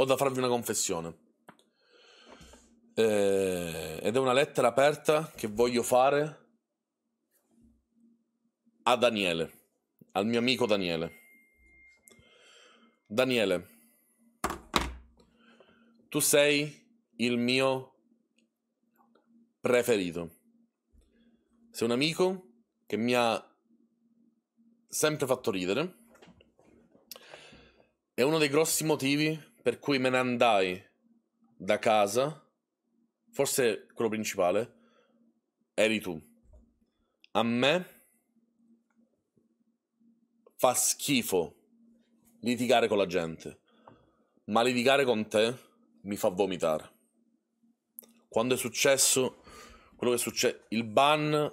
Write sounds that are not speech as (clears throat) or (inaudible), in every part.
Ho da farvi una confessione. Eh, ed è una lettera aperta che voglio fare a Daniele, al mio amico Daniele. Daniele, tu sei il mio preferito. Sei un amico che mi ha sempre fatto ridere. È uno dei grossi motivi per cui me ne andai da casa, forse quello principale, eri tu. A me fa schifo litigare con la gente, ma litigare con te mi fa vomitare. Quando è successo quello che è successo, il ban,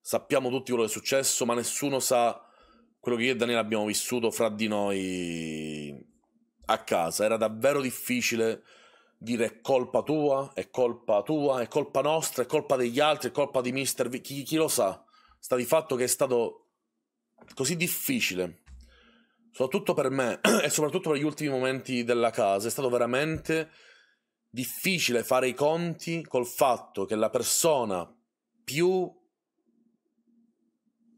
sappiamo tutti quello che è successo, ma nessuno sa quello che io e Daniele abbiamo vissuto fra di noi a casa. Era davvero difficile dire è colpa tua, è colpa tua, è colpa nostra, è colpa degli altri, è colpa di Mister v- chi, chi lo sa? Sta di fatto che è stato così difficile, soprattutto per me (clears throat) e soprattutto per gli ultimi momenti della casa, è stato veramente difficile fare i conti col fatto che la persona più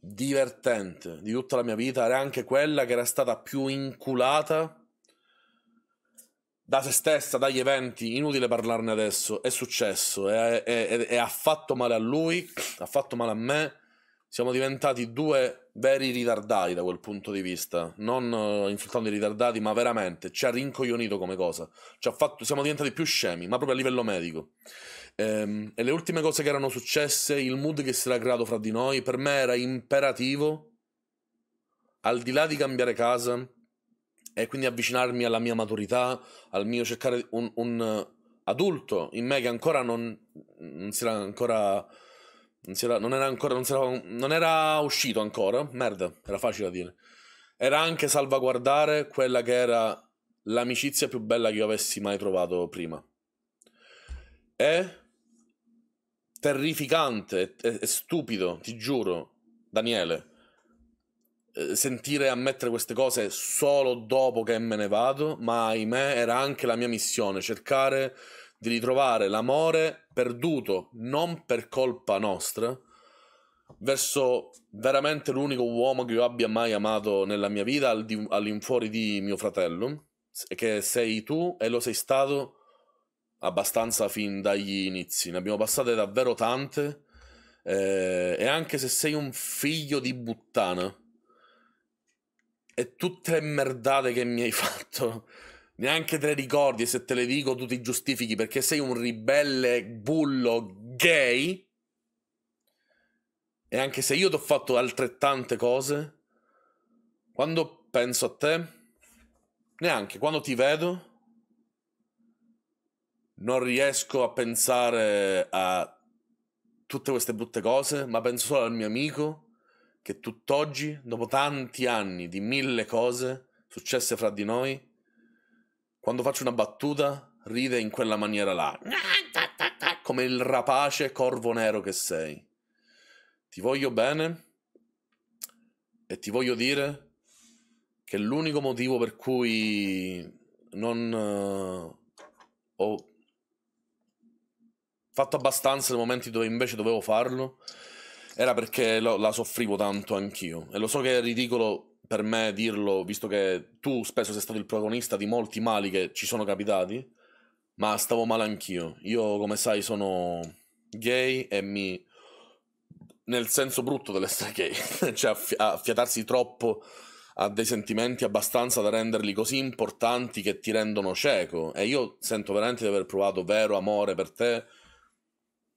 divertente di tutta la mia vita era anche quella che era stata più inculata da se stessa, dagli eventi, inutile parlarne adesso, è successo e ha fatto male a lui, ha fatto male a me, siamo diventati due veri ritardati da quel punto di vista, non uh, insultando i ritardati, ma veramente ci ha rincoglionito come cosa, fatto, siamo diventati più scemi, ma proprio a livello medico. Ehm, e le ultime cose che erano successe, il mood che si era creato fra di noi, per me era imperativo, al di là di cambiare casa, e quindi avvicinarmi alla mia maturità, al mio cercare un, un adulto in me che ancora non, non si era ancora... Non, si era, non era ancora non, era, non era uscito ancora, merda, era facile da dire. Era anche salvaguardare quella che era l'amicizia più bella che io avessi mai trovato prima. È terrificante e stupido, ti giuro, Daniele, eh, sentire e ammettere queste cose solo dopo che me ne vado, ma ahimè era anche la mia missione, cercare di ritrovare l'amore perduto, non per colpa nostra, verso veramente l'unico uomo che io abbia mai amato nella mia vita, all'infuori di mio fratello, che sei tu e lo sei stato abbastanza fin dagli inizi. Ne abbiamo passate davvero tante. Eh, e anche se sei un figlio di buttana, e tutte le merdate che mi hai (laughs) fatto. Neanche te le ricordi e se te le dico tu ti giustifichi perché sei un ribelle bullo gay. E anche se io ti ho fatto altrettante cose, quando penso a te, neanche quando ti vedo, non riesco a pensare a tutte queste brutte cose, ma penso solo al mio amico che tutt'oggi, dopo tanti anni di mille cose successe fra di noi, quando faccio una battuta ride in quella maniera là, come il rapace corvo nero che sei. Ti voglio bene e ti voglio dire che l'unico motivo per cui non uh, ho fatto abbastanza nei momenti dove invece dovevo farlo era perché lo, la soffrivo tanto anch'io. E lo so che è ridicolo per me dirlo, visto che tu spesso sei stato il protagonista di molti mali che ci sono capitati, ma stavo male anch'io. Io, come sai, sono gay e mi... nel senso brutto dell'essere gay, (laughs) cioè affi- affiatarsi troppo a dei sentimenti abbastanza da renderli così importanti che ti rendono cieco. E io sento veramente di aver provato vero amore per te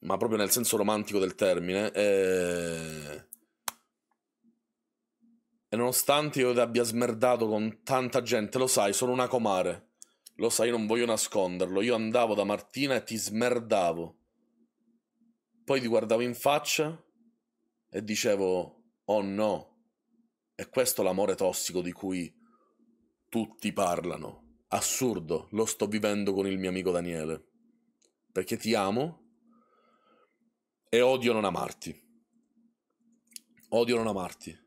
ma proprio nel senso romantico del termine. E... Eh, e nonostante io ti abbia smerdato con tanta gente, lo sai, sono una comare. Lo sai, non voglio nasconderlo. Io andavo da Martina e ti smerdavo. Poi ti guardavo in faccia e dicevo, oh no, è questo l'amore tossico di cui tutti parlano. Assurdo, lo sto vivendo con il mio amico Daniele. Perché ti amo e odio non amarti. Odio non amarti.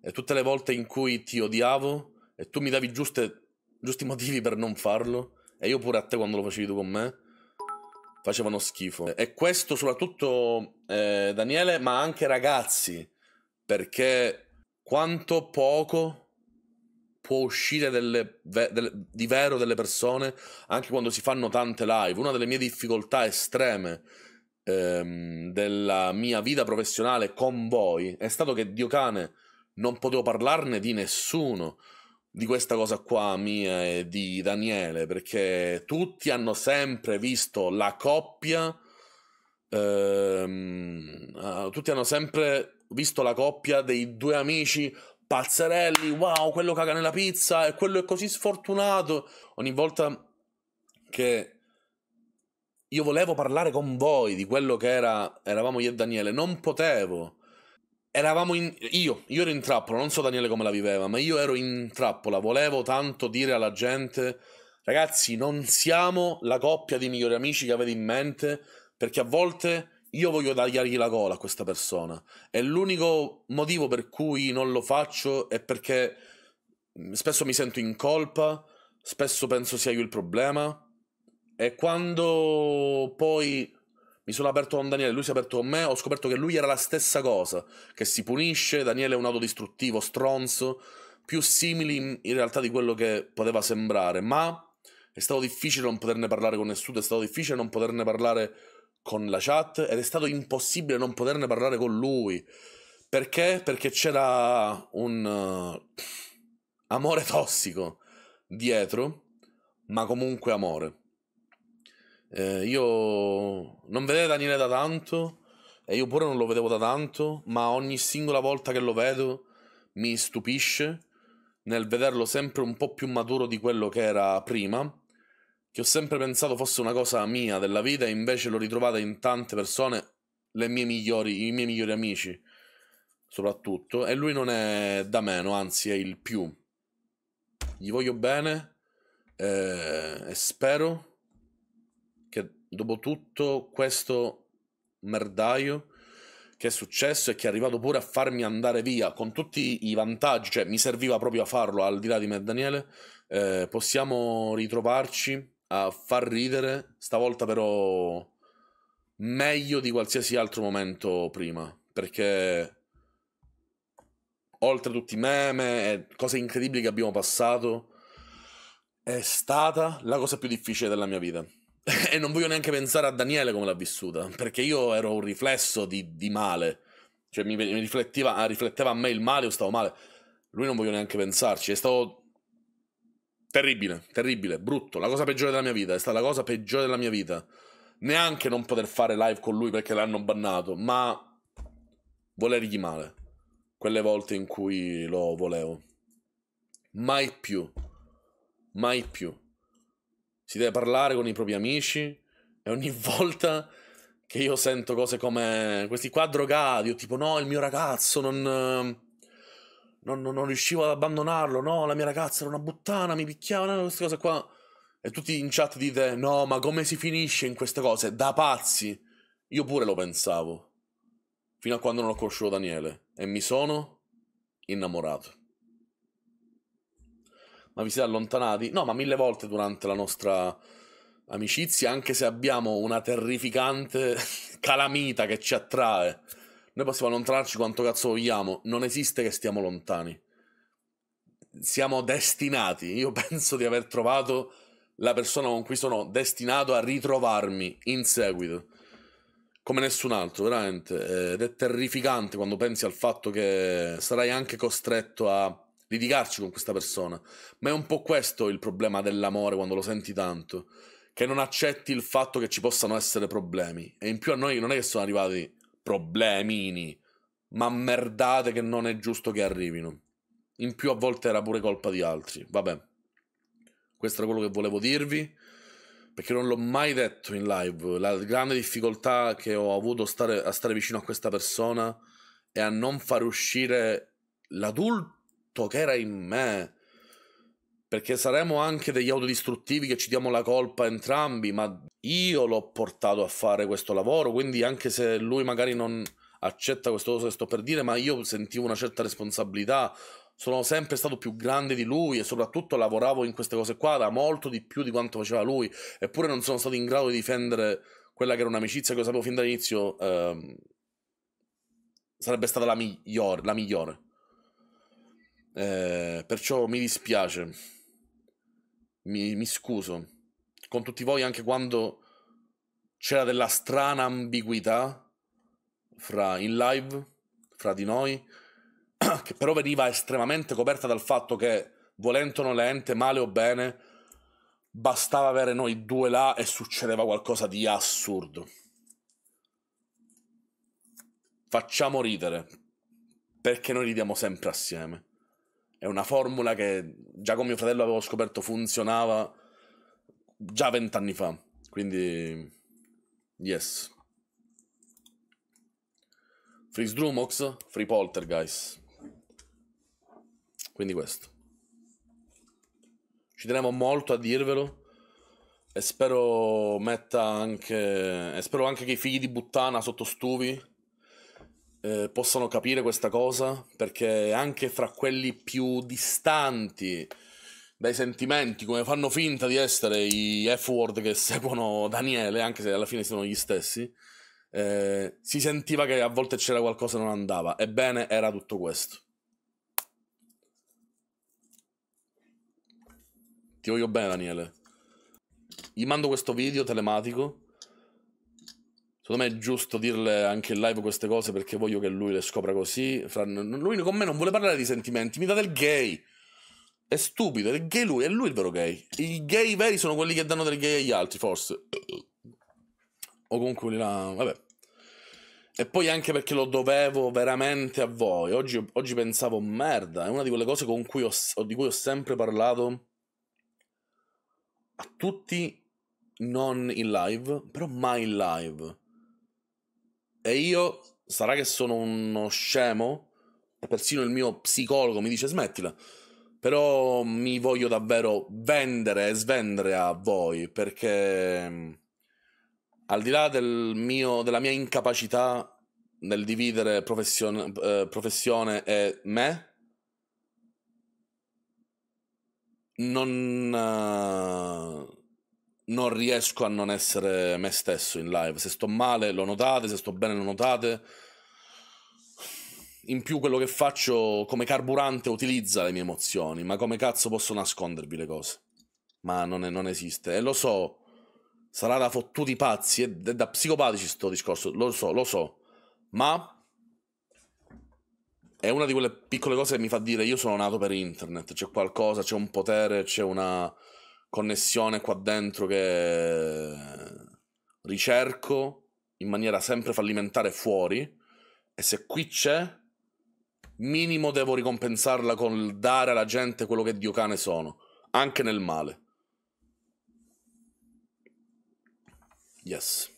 E tutte le volte in cui ti odiavo e tu mi davi giuste, giusti motivi per non farlo, e io pure a te quando lo facevi tu con me, facevano schifo. E questo soprattutto eh, Daniele, ma anche ragazzi, perché quanto poco può uscire delle, delle, di vero delle persone anche quando si fanno tante live. Una delle mie difficoltà estreme ehm, della mia vita professionale con voi è stato che Dio cane non potevo parlarne di nessuno di questa cosa qua mia e di Daniele perché tutti hanno sempre visto la coppia ehm, ah, tutti hanno sempre visto la coppia dei due amici pazzerelli wow quello caga nella pizza e quello è così sfortunato ogni volta che io volevo parlare con voi di quello che era, eravamo io e Daniele, non potevo. Eravamo in, io, io ero in trappola, non so Daniele come la viveva, ma io ero in trappola, volevo tanto dire alla gente, ragazzi, non siamo la coppia di migliori amici che avete in mente, perché a volte io voglio tagliargli la gola a questa persona. E l'unico motivo per cui non lo faccio è perché spesso mi sento in colpa, spesso penso sia io il problema, e quando poi mi sono aperto con Daniele, lui si è aperto con me, ho scoperto che lui era la stessa cosa, che si punisce, Daniele è un autodistruttivo stronzo, più simili in realtà di quello che poteva sembrare, ma è stato difficile non poterne parlare con nessuno, è stato difficile non poterne parlare con la chat ed è stato impossibile non poterne parlare con lui. Perché? Perché c'era un uh, amore tossico dietro, ma comunque amore. Eh, io non vedevo Daniele da tanto e io pure non lo vedevo da tanto, ma ogni singola volta che lo vedo mi stupisce nel vederlo sempre un po' più maturo di quello che era prima, che ho sempre pensato fosse una cosa mia della vita e invece l'ho ritrovata in tante persone, migliori, i miei migliori amici soprattutto, e lui non è da meno, anzi è il più. Gli voglio bene eh, e spero dopo tutto questo merdaio che è successo e che è arrivato pure a farmi andare via con tutti i vantaggi, cioè mi serviva proprio a farlo al di là di me Daniele, eh, possiamo ritrovarci a far ridere, stavolta però meglio di qualsiasi altro momento prima, perché oltre a tutti i meme e cose incredibili che abbiamo passato, è stata la cosa più difficile della mia vita. (laughs) e non voglio neanche pensare a Daniele come l'ha vissuta, perché io ero un riflesso di, di male, cioè mi, mi rifletteva, rifletteva, a me il male, io stavo male. Lui non voglio neanche pensarci, è stato terribile, terribile, brutto, la cosa peggiore della mia vita, è stata la cosa peggiore della mia vita. Neanche non poter fare live con lui perché l'hanno bannato, ma volergli male. Quelle volte in cui lo volevo. Mai più. Mai più si deve parlare con i propri amici e ogni (laughs) volta che io sento cose come questi qua drogati, o tipo no, il mio ragazzo non... Non, non, non, riuscivo ad abbandonarlo, no, la mia ragazza era una buttana, mi picchiava, no, queste cose qua. E tutti in chat dite, no, ma come si finisce in queste cose? Da pazzi! Io pure lo pensavo. Fino a quando non ho conosciuto Daniele. E mi sono innamorato ma vi siete allontanati? No, ma mille volte durante la nostra amicizia, anche se abbiamo una terrificante (laughs) calamita che ci attrae, noi possiamo allontanarci quanto cazzo vogliamo, non esiste che stiamo lontani. Siamo destinati, io (laughs) penso di aver trovato la persona con cui sono destinato a ritrovarmi in seguito, come nessun altro, veramente. Ed è terrificante quando pensi al fatto che sarai anche costretto a litigarci con questa persona. Ma è un po' questo il problema dell'amore quando lo senti tanto, che non accetti il fatto che ci possano essere problemi. E in più a noi non è che sono arrivati problemini, ma merdate che non è giusto che arrivino. In più a volte era pure colpa di altri. Vabbè, questo era quello che volevo dirvi perché non l'ho mai detto in live. La grande difficoltà che ho avuto stare, a stare vicino a questa persona è a non far uscire l'adulto tutto che era in me. Perché saremo anche degli autodistruttivi che ci diamo la colpa entrambi, ma io l'ho portato a fare questo lavoro, quindi anche se lui magari non accetta questo cosa che sto per dire, ma io sentivo una certa responsabilità, sono sempre stato più grande di lui e soprattutto lavoravo in queste cose qua da molto di più di quanto faceva lui, eppure non sono stato in grado di difendere quella che era un'amicizia che io sapevo fin dall'inizio ehm, sarebbe stata la migliore, la migliore. Eh, perciò mi dispiace, mi, mi scuso con tutti voi anche quando c'era della strana ambiguità fra in live, fra di noi, (clears throat) che però veniva estremamente coperta dal fatto che, volente o nolente, male o bene, bastava avere noi due là e succedeva qualcosa di assurdo. Facciamo ridere, perché noi ridiamo sempre assieme. È una formula che già con mio fratello avevo scoperto funzionava già vent'anni fa. Quindi, yes. Freeze Drumox, Free Poltergeist. Quindi questo. Ci tenevo molto a dirvelo. E spero metta anche. E spero anche che i figli di Buttana sotto Stuvi eh, possano capire questa cosa, perché anche fra quelli più distanti dai sentimenti, come fanno finta di essere i F-word che seguono Daniele, anche se alla fine sono gli stessi, eh, si sentiva che a volte c'era qualcosa che non andava. Ebbene, era tutto questo. Ti voglio bene, Daniele. Gli mando questo video telematico Secondo me è giusto dirle anche in live queste cose perché voglio che lui le scopra così. Fran, lui con me non vuole parlare di sentimenti, mi dà del gay. È stupido, è gay lui, è lui il vero gay. I gay veri sono quelli che danno del gay agli altri, forse. O comunque quelli là, vabbè. E poi anche perché lo dovevo veramente a voi. Oggi, oggi pensavo, merda, è una di quelle cose cui ho, di cui ho sempre parlato a tutti, non in live, però mai in live e io, sarà che sono uno scemo, e persino il mio psicologo mi dice smettila, però mi voglio davvero vendere e svendere a voi, perché mm, al di là del mio, della mia incapacità nel dividere profession- eh, professione e me, non... Eh, non riesco a non essere me stesso in live. Se sto male lo notate, se sto bene lo notate. In più quello che faccio come carburante utilizza le mie emozioni, ma come cazzo posso nascondervi le cose? Ma non, è, non esiste. E lo so, sarà da fottuti pazzi e da psicopatici sto discorso, lo so, lo so. Ma è una di quelle piccole cose che mi fa dire io sono nato per internet, c'è qualcosa, c'è un potere, c'è una connessione qua dentro che ricerco in maniera sempre fallimentare fuori e se qui c'è minimo devo ricompensarla con dare alla gente quello che Dio cane sono, anche nel male. Yes.